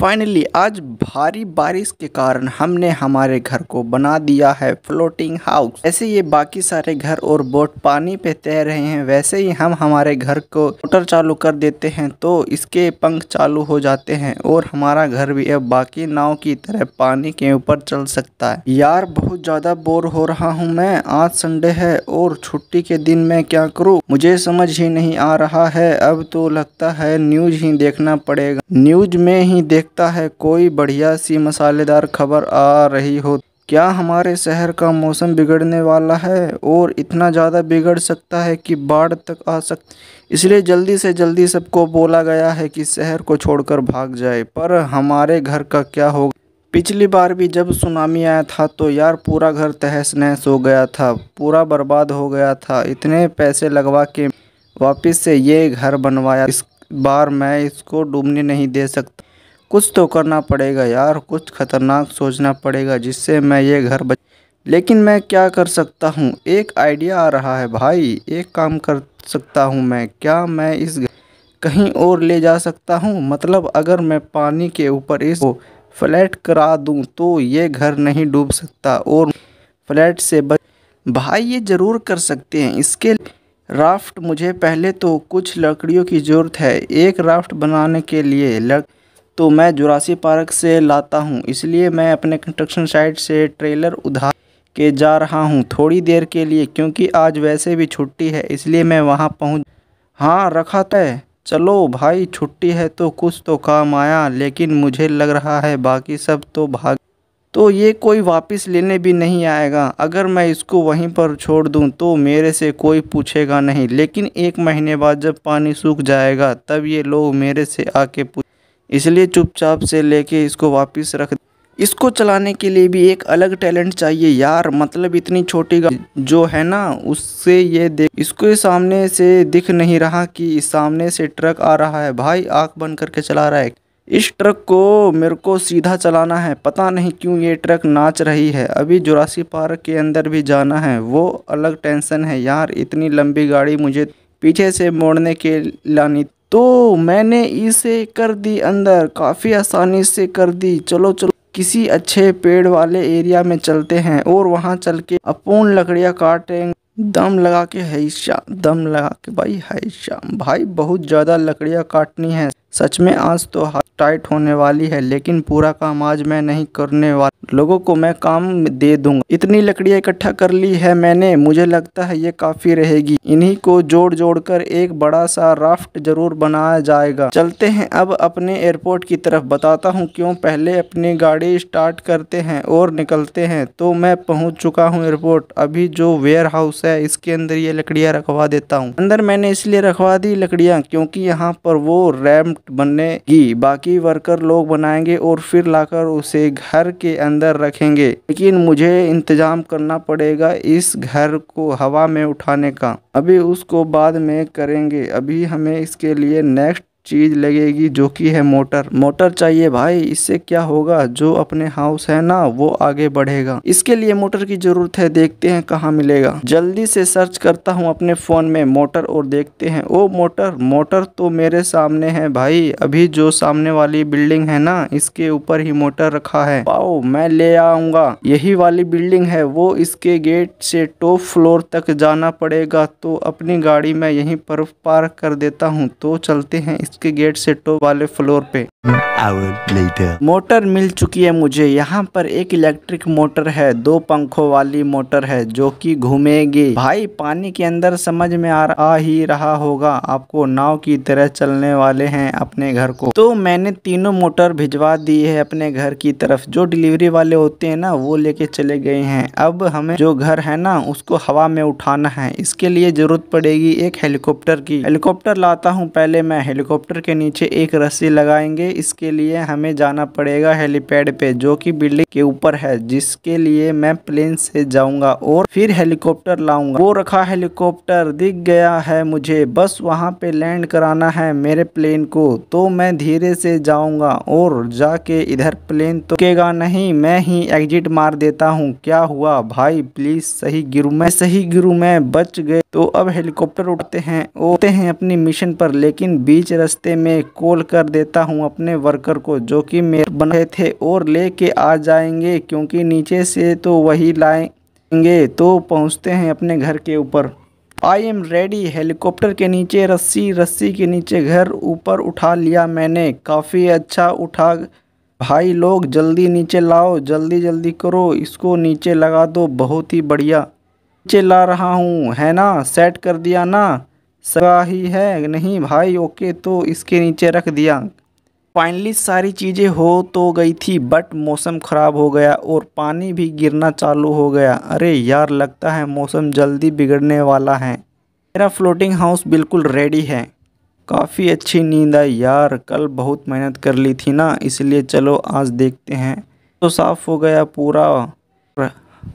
finally आज भारी बारिश के कारण हमने हमारे घर को बना दिया है फ्लोटिंग हाउस ऐसे ये बाकी सारे घर और बोट पानी पे तैर रहे हैं वैसे ही हम हमारे घर को मोटर चालू कर देते हैं तो इसके पंख चालू हो जाते हैं और हमारा घर भी अब बाकी नाव की तरह पानी के ऊपर चल सकता है यार बहुत ज्यादा बोर हो रहा हूँ मैं आज संडे है और छुट्टी के दिन में क्या करूँ मुझे समझ ही नहीं आ रहा है अब तो लगता है न्यूज ही देखना पड़ेगा न्यूज में ही देख लगता है कोई बढ़िया सी मसालेदार खबर आ रही हो क्या हमारे शहर का मौसम बिगड़ने वाला है और इतना ज़्यादा बिगड़ सकता है कि बाढ़ तक आ सकती इसलिए जल्दी से जल्दी सबको बोला गया है कि शहर को छोड़कर भाग जाए पर हमारे घर का क्या होगा पिछली बार भी जब सुनामी आया था तो यार पूरा घर तहस नहस हो गया था पूरा बर्बाद हो गया था इतने पैसे लगवा के वापस से ये घर बनवाया इस बार मैं इसको डूबने नहीं दे सकता कुछ तो करना पड़ेगा यार कुछ खतरनाक सोचना पड़ेगा जिससे मैं ये घर बच लेकिन मैं क्या कर सकता हूँ एक आइडिया आ रहा है भाई एक काम कर सकता हूँ मैं क्या मैं इस कहीं और ले जा सकता हूँ मतलब अगर मैं पानी के ऊपर इस फ्लैट करा दूँ तो ये घर नहीं डूब सकता और फ्लैट से बच भाई ये ज़रूर कर सकते हैं इसके राफ्ट मुझे पहले तो कुछ लकड़ियों की ज़रूरत है एक राफ्ट बनाने के लिए लक तो मैं जुरासी पार्क से लाता हूँ इसलिए मैं अपने कंस्ट्रक्शन साइट से ट्रेलर उधार के जा रहा हूँ थोड़ी देर के लिए क्योंकि आज वैसे भी छुट्टी है इसलिए मैं वहाँ पहुँच हाँ रखा तय चलो भाई छुट्टी है तो कुछ तो काम आया लेकिन मुझे लग रहा है बाकी सब तो भाग तो ये कोई वापस लेने भी नहीं आएगा अगर मैं इसको वहीं पर छोड़ दूं तो मेरे से कोई पूछेगा नहीं लेकिन एक महीने बाद जब पानी सूख जाएगा तब ये लोग मेरे से आके पूछ इसलिए चुपचाप से लेके इसको वापस रख इसको चलाने के लिए भी एक अलग टैलेंट चाहिए यार मतलब इतनी छोटी जो है ना उससे ये देख इसको सामने से दिख नहीं रहा कि सामने से ट्रक आ रहा है भाई आँख बंद करके चला रहा है इस ट्रक को मेरे को सीधा चलाना है पता नहीं क्यों ये ट्रक नाच रही है अभी जुरासी पार्क के अंदर भी जाना है वो अलग टेंशन है यार इतनी लंबी गाड़ी मुझे पीछे से मोड़ने के लानी तो मैंने इसे कर दी अंदर काफ़ी आसानी से कर दी चलो चलो किसी अच्छे पेड़ वाले एरिया में चलते हैं और वहाँ चल के अपूर्ण लकड़ियाँ काटेंगे दम लगा के हैशा दम लगा के भाई हैशा भाई बहुत ज़्यादा लकड़ियाँ काटनी है सच में आज तो हाथ टाइट होने वाली है लेकिन पूरा काम आज मैं नहीं करने वाला लोगों को मैं काम दे दूंगा इतनी लकड़ियाँ इकट्ठा कर ली है मैंने मुझे लगता है ये काफ़ी रहेगी इन्हीं को जोड़ जोड़ कर एक बड़ा सा राफ्ट जरूर बनाया जाएगा चलते हैं अब अपने एयरपोर्ट की तरफ बताता हूँ क्यों पहले अपनी गाड़ी स्टार्ट करते हैं और निकलते हैं तो मैं पहुँच चुका हूँ एयरपोर्ट अभी जो वेयर हाउस है इसके अंदर ये लकड़ियाँ रखवा देता हूँ अंदर मैंने इसलिए रखवा दी लकड़ियाँ क्योंकि यहाँ पर वो रैम्प बनेगी बाकी वर्कर लोग बनाएंगे और फिर लाकर उसे घर के अंदर अंदर रखेंगे लेकिन मुझे इंतज़ाम करना पड़ेगा इस घर को हवा में उठाने का अभी उसको बाद में करेंगे अभी हमें इसके लिए नेक्स्ट चीज़ लगेगी जो कि है मोटर मोटर चाहिए भाई इससे क्या होगा जो अपने हाउस है ना वो आगे बढ़ेगा इसके लिए मोटर की ज़रूरत है देखते हैं कहाँ मिलेगा जल्दी से सर्च करता हूँ अपने फ़ोन में मोटर और देखते हैं ओ मोटर मोटर तो मेरे सामने है भाई अभी जो सामने वाली बिल्डिंग है ना इसके ऊपर ही मोटर रखा है पाओ मैं ले आऊँगा यही वाली बिल्डिंग है वो इसके गेट से टॉप फ्लोर तक जाना पड़ेगा तो अपनी गाड़ी में यहीं पर पार्क कर देता हूँ तो चलते हैं इस उसके गेट से टो वाले फ्लोर पे आवर लेटर मोटर मिल चुकी है मुझे यहाँ पर एक इलेक्ट्रिक मोटर है दो पंखों वाली मोटर है जो कि घूमेगी भाई पानी के अंदर समझ में आ, आ ही रहा होगा आपको नाव की तरह चलने वाले हैं अपने घर को तो मैंने तीनों मोटर भिजवा दी है अपने घर की तरफ जो डिलीवरी वाले होते हैं ना वो लेके चले गए हैं अब हमें जो घर है ना उसको हवा में उठाना है इसके लिए जरूरत पड़ेगी एक हेलीकॉप्टर की हेलीकॉप्टर लाता हूँ पहले मैं हेलीकॉप्टर के नीचे एक रस्सी लगाएंगे इसके के लिए हमें जाना पड़ेगा हेलीपैड पे जो कि बिल्डिंग के ऊपर है जिसके लिए मैं प्लेन से जाऊंगा और फिर हेलीकॉप्टर लाऊंगा वो रखा हेलीकॉप्टर दिख गया है मुझे बस वहाँ पे लैंड कराना है मेरे प्लेन को तो मैं धीरे से जाऊंगा और जाके इधर प्लेन तो रुकेगा नहीं मैं ही एग्जिट मार देता हूँ क्या हुआ भाई प्लीज सही गिरू मैं सही गिरू मैं बच गए तो अब हेलीकॉप्टर उठते हैं उठते हैं अपनी मिशन पर लेकिन बीच रस्ते में कॉल कर देता हूँ अपने वर्क वर्कर को जो कि मेयर बने थे और ले के आ जाएंगे क्योंकि नीचे से तो वही लाएंगे तो पहुंचते हैं अपने घर के ऊपर आई एम रेडी हेलीकॉप्टर के नीचे रस्सी रस्सी के नीचे घर ऊपर उठा लिया मैंने काफ़ी अच्छा उठा भाई लोग जल्दी नीचे लाओ जल्दी जल्दी करो इसको नीचे लगा दो बहुत ही बढ़िया नीचे ला रहा हूँ है ना सेट कर दिया ना सगा ही है नहीं भाई ओके तो इसके नीचे रख दिया फाइनली सारी चीज़ें हो तो गई थी बट मौसम ख़राब हो गया और पानी भी गिरना चालू हो गया अरे यार लगता है मौसम जल्दी बिगड़ने वाला है मेरा फ्लोटिंग हाउस बिल्कुल रेडी है काफ़ी अच्छी नींद आई यार कल बहुत मेहनत कर ली थी ना इसलिए चलो आज देखते हैं तो साफ़ हो गया पूरा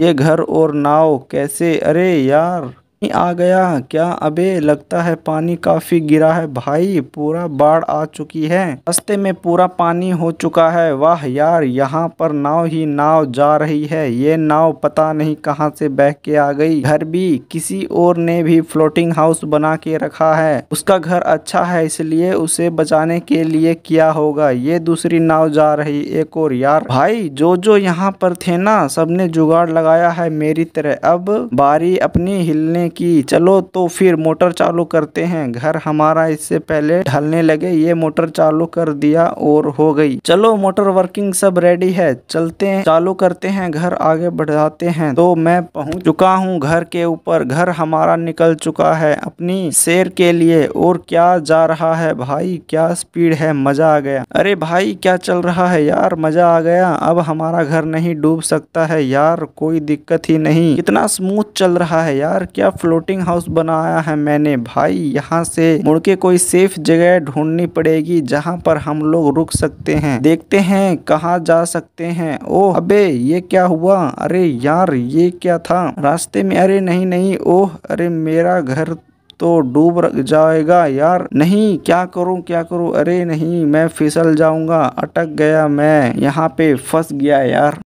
ये घर और नाव कैसे अरे यार पानी आ गया क्या अबे लगता है पानी काफी गिरा है भाई पूरा बाढ़ आ चुकी है रस्ते में पूरा पानी हो चुका है वाह यार यहाँ पर नाव ही नाव जा रही है ये नाव पता नहीं कहाँ से बह के आ गई घर भी किसी और ने भी फ्लोटिंग हाउस बना के रखा है उसका घर अच्छा है इसलिए उसे बचाने के लिए किया होगा ये दूसरी नाव जा रही एक और यार भाई जो जो यहाँ पर थे ना सबने जुगाड़ लगाया है मेरी तरह अब बारी अपनी हिलने कि चलो तो फिर मोटर चालू करते हैं घर हमारा इससे पहले ढलने लगे ये मोटर चालू कर दिया और हो गई चलो मोटर वर्किंग सब रेडी है चलते हैं चालू करते हैं घर आगे बढ़ाते हैं तो मैं पहुंच चुका हूं घर के ऊपर घर हमारा निकल चुका है अपनी शेर के लिए और क्या जा रहा है भाई क्या स्पीड है मजा आ गया अरे भाई क्या चल रहा है यार मजा आ गया अब हमारा घर नहीं डूब सकता है यार कोई दिक्कत ही नहीं कितना स्मूथ चल रहा है यार क्या फ्लोटिंग हाउस बनाया है मैंने भाई यहाँ से मुड़ के कोई सेफ जगह ढूंढनी पड़ेगी जहाँ पर हम लोग रुक सकते हैं देखते हैं कहाँ जा सकते हैं ओ अबे ये क्या हुआ अरे यार ये क्या था रास्ते में अरे नहीं नहीं ओह अरे मेरा घर तो डूब जाएगा यार नहीं क्या करूं क्या करूं अरे नहीं मैं फिसल जाऊंगा अटक गया मैं यहाँ पे फंस गया यार